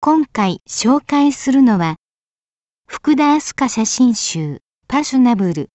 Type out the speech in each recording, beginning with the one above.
今回紹介するのは、福田明日香写真集、パシュナブル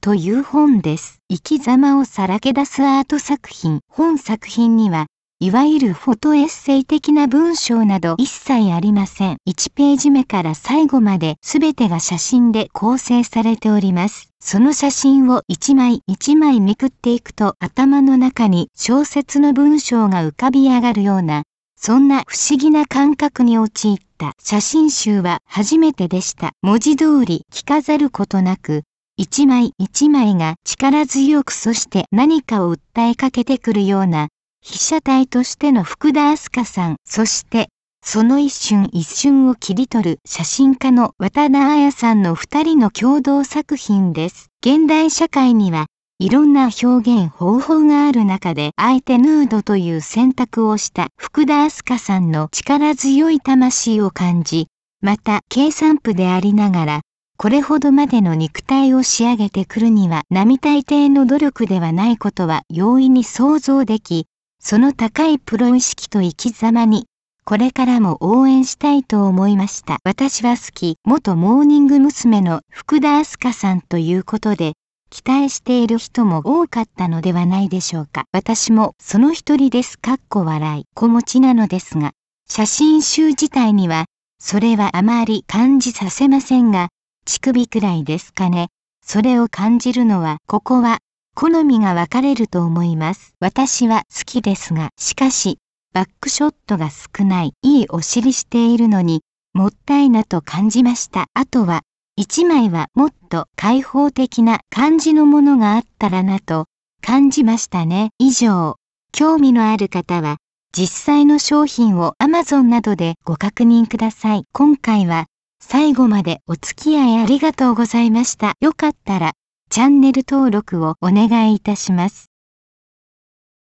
という本です。生き様をさらけ出すアート作品。本作品には、いわゆるフォトエッセイ的な文章など一切ありません。1ページ目から最後まで全てが写真で構成されております。その写真を一枚一枚めくっていくと頭の中に小説の文章が浮かび上がるようなそんな不思議な感覚に陥った写真集は初めてでした。文字通り着飾ることなく、一枚一枚が力強くそして何かを訴えかけてくるような、被写体としての福田明日香さん、そしてその一瞬一瞬を切り取る写真家の渡田彩さんの二人の共同作品です。現代社会にはいろんな表現方法がある中で、あえてヌードという選択をした福田明日香さんの力強い魂を感じ、また計算譜でありながら、これほどまでの肉体を仕上げてくるには並大抵の努力ではないことは容易に想像でき、その高いプロ意識と生き様にこれからも応援したいと思いました。私は好き、元モーニング娘。の福田明日香さんということで、期待している人も多かったのではないでしょうか。私もその一人です。かっこ笑い。子持ちなのですが、写真集自体には、それはあまり感じさせませんが、乳首くらいですかね。それを感じるのは、ここは、好みが分かれると思います。私は好きですが、しかし、バックショットが少ない、いいお尻しているのに、もったいなと感じました。あとは、一枚はもっと開放的な感じのものがあったらなと感じましたね。以上、興味のある方は実際の商品を Amazon などでご確認ください。今回は最後までお付き合いありがとうございました。よかったらチャンネル登録をお願いいたします。